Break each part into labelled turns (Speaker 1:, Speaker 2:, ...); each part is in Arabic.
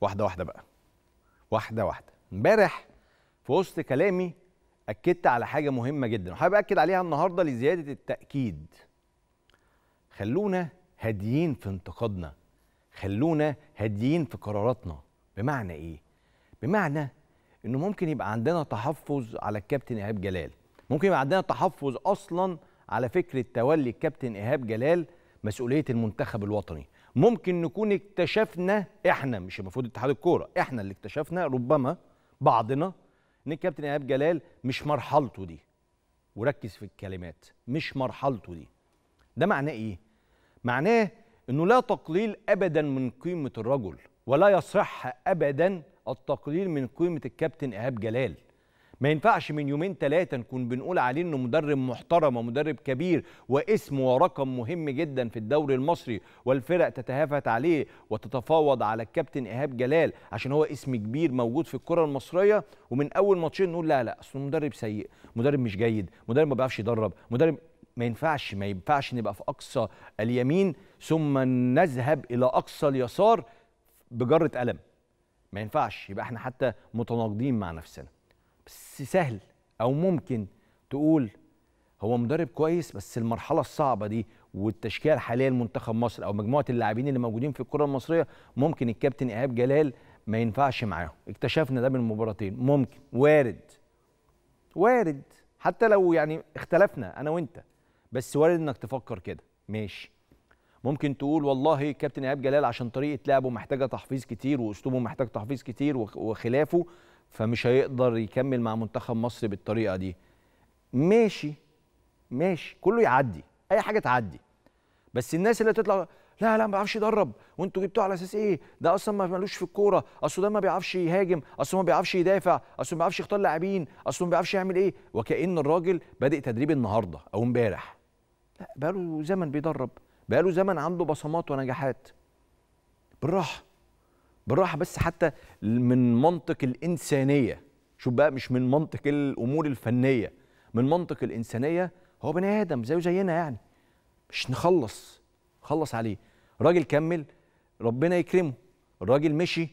Speaker 1: واحده واحده بقى واحده واحده امبارح في وسط كلامي اكدت على حاجه مهمه جدا وحابب اكد عليها النهارده لزياده التاكيد خلونا هاديين في انتقادنا خلونا هاديين في قراراتنا بمعنى ايه بمعنى انه ممكن يبقى عندنا تحفظ على الكابتن ايهاب جلال ممكن يبقى عندنا تحفظ اصلا على فكره تولي الكابتن ايهاب جلال مسؤوليه المنتخب الوطني ممكن نكون اكتشفنا احنا مش المفروض اتحاد الكوره احنا اللي اكتشفنا ربما بعضنا ان الكابتن ايهاب جلال مش مرحلته دي وركز في الكلمات مش مرحلته دي ده معناه ايه معناه انه لا تقليل ابدا من قيمه الرجل ولا يصح ابدا التقليل من قيمه الكابتن ايهاب جلال ما ينفعش من يومين ثلاثه نكون بنقول عليه انه مدرب محترم ومدرب كبير واسم ورقم مهم جدا في الدوري المصري والفرق تتهافت عليه وتتفاوض على الكابتن ايهاب جلال عشان هو اسم كبير موجود في الكره المصريه ومن اول ماتشين نقول لا لا اصل مدرب سيء مدرب مش جيد مدرب ما بيعرفش يدرب مدرب ما ينفعش ما ينفعش نبقى في اقصى اليمين ثم نذهب الى اقصى اليسار بجره قلم ما ينفعش يبقى احنا حتى متناقضين مع نفسنا بس سهل او ممكن تقول هو مدرب كويس بس المرحله الصعبه دي والتشكيله الحاليه لمنتخب مصر او مجموعه اللاعبين اللي موجودين في الكره المصريه ممكن الكابتن ايهاب جلال ما ينفعش معاهم اكتشفنا ده من المباراتين ممكن وارد وارد حتى لو يعني اختلفنا انا وانت بس وارد انك تفكر كده ماشي ممكن تقول والله كابتن ايهاب جلال عشان طريقه لعبه محتاجه تحفيظ كتير واسلوبه محتاج تحفيظ كتير وخلافه فمش هيقدر يكمل مع منتخب مصر بالطريقه دي ماشي ماشي كله يعدي اي حاجه تعدي بس الناس اللي تطلع لا لا ما بيعرفش يدرب وانتوا جبتوه على اساس ايه ده اصلا ما مالوش في الكوره اصله ده ما بيعرفش يهاجم اصله ما بيعرفش يدافع اصله ما بيعرفش يختار لاعبين اصله ما بيعرفش يعمل ايه وكأن الراجل بادئ تدريب النهارده او امبارح لا بقاله زمن بيدرب بقاله زمن عنده بصمات ونجاحات بالراحه بالراحه بس حتى من منطق الانسانيه شوف بقى مش من منطق الامور الفنيه من منطق الانسانيه هو بني ادم زيه زينا يعني مش نخلص خلص عليه راجل كمل ربنا يكرمه الراجل مشي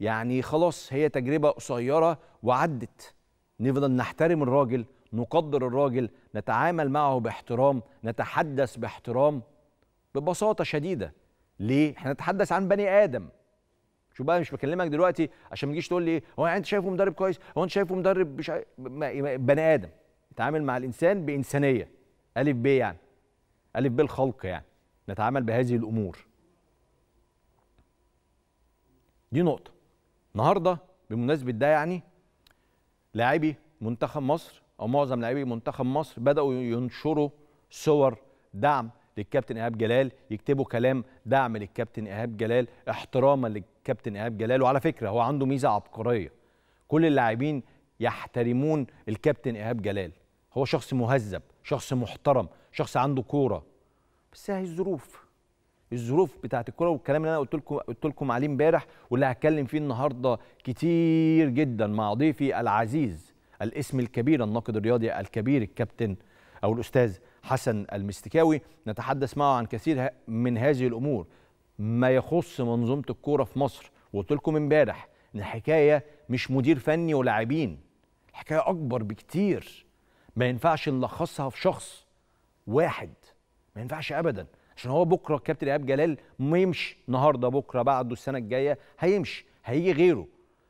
Speaker 1: يعني خلاص هي تجربه قصيره وعدت نفضل نحترم الراجل نقدر الراجل نتعامل معه باحترام نتحدث باحترام ببساطه شديده ليه احنا نتحدث عن بني ادم شوف بقى مش بكلمك دلوقتي عشان ما تجيش تقول لي هو يعني انت شايفه مدرب كويس هو انت شايفه مدرب مش بني ادم نتعامل مع الانسان بانسانيه الف ب يعني الف ب الخلق يعني نتعامل بهذه الامور دي نقطه النهارده بمناسبه ده يعني لاعبي منتخب مصر او معظم لاعبي منتخب مصر بداوا ينشروا صور دعم للكابتن ايهاب جلال يكتبوا كلام دعم للكابتن ايهاب جلال احتراما للكابتن ايهاب جلال وعلى فكره هو عنده ميزه عبقريه كل اللاعبين يحترمون الكابتن ايهاب جلال هو شخص مهذب شخص محترم شخص عنده كوره بس هي الظروف الظروف بتاعت الكوره والكلام اللي انا قلت لكم قلت لكم عليه امبارح واللي هتكلم فيه النهارده كتير جدا مع ضيفي العزيز الاسم الكبير الناقد الرياضي الكبير الكابتن او الاستاذ حسن المستكاوي نتحدث معه عن كثير من هذه الامور ما يخص منظومه الكوره في مصر وقلت لكم امبارح ان الحكايه مش مدير فني ولاعبين الحكايه اكبر بكتير ما ينفعش نلخصها في شخص واحد ما ينفعش ابدا عشان هو بكره الكابتن ايهاب جلال ما يمشي النهارده بكره بعده السنه الجايه هيمشي هيجي غيره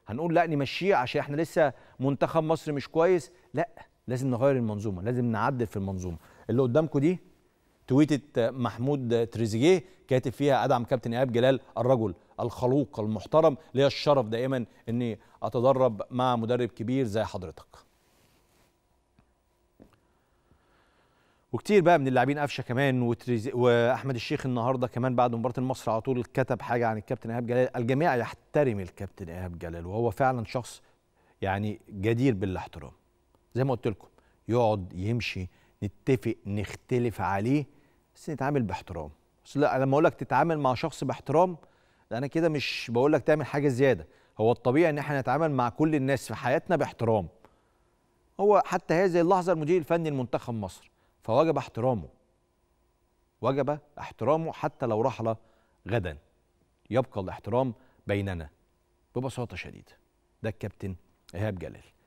Speaker 1: هنقول لا نمشيه عشان احنا لسه منتخب مصر مش كويس لا لازم نغير المنظومه لازم نعدل في المنظومه اللي قدامكم دي تويتة محمود تريزيجيه كاتب فيها أدعم كابتن إيهاب جلال الرجل الخلوق المحترم ليا الشرف دائما أني أتدرب مع مدرب كبير زي حضرتك وكتير بقى من اللاعبين قفشه كمان وتريزي واحمد الشيخ النهارده كمان بعد مباراه مصر على طول كتب حاجه عن الكابتن ايهاب جلال الجميع يحترم الكابتن ايهاب جلال وهو فعلا شخص يعني جدير بالاحترام زي ما قلت لكم يقعد يمشي نتفق نختلف عليه بس نتعامل باحترام بس لا لما اقول لك تتعامل مع شخص باحترام انا كده مش بقول لك تعمل حاجه زياده هو الطبيعي ان احنا نتعامل مع كل الناس في حياتنا باحترام هو حتى هذه اللحظه المدير الفني لمنتخب مصر فوجب احترامه وجب احترامه حتى لو رحل غدا يبقى الاحترام بيننا ببساطه شديده ده الكابتن ايهاب جلال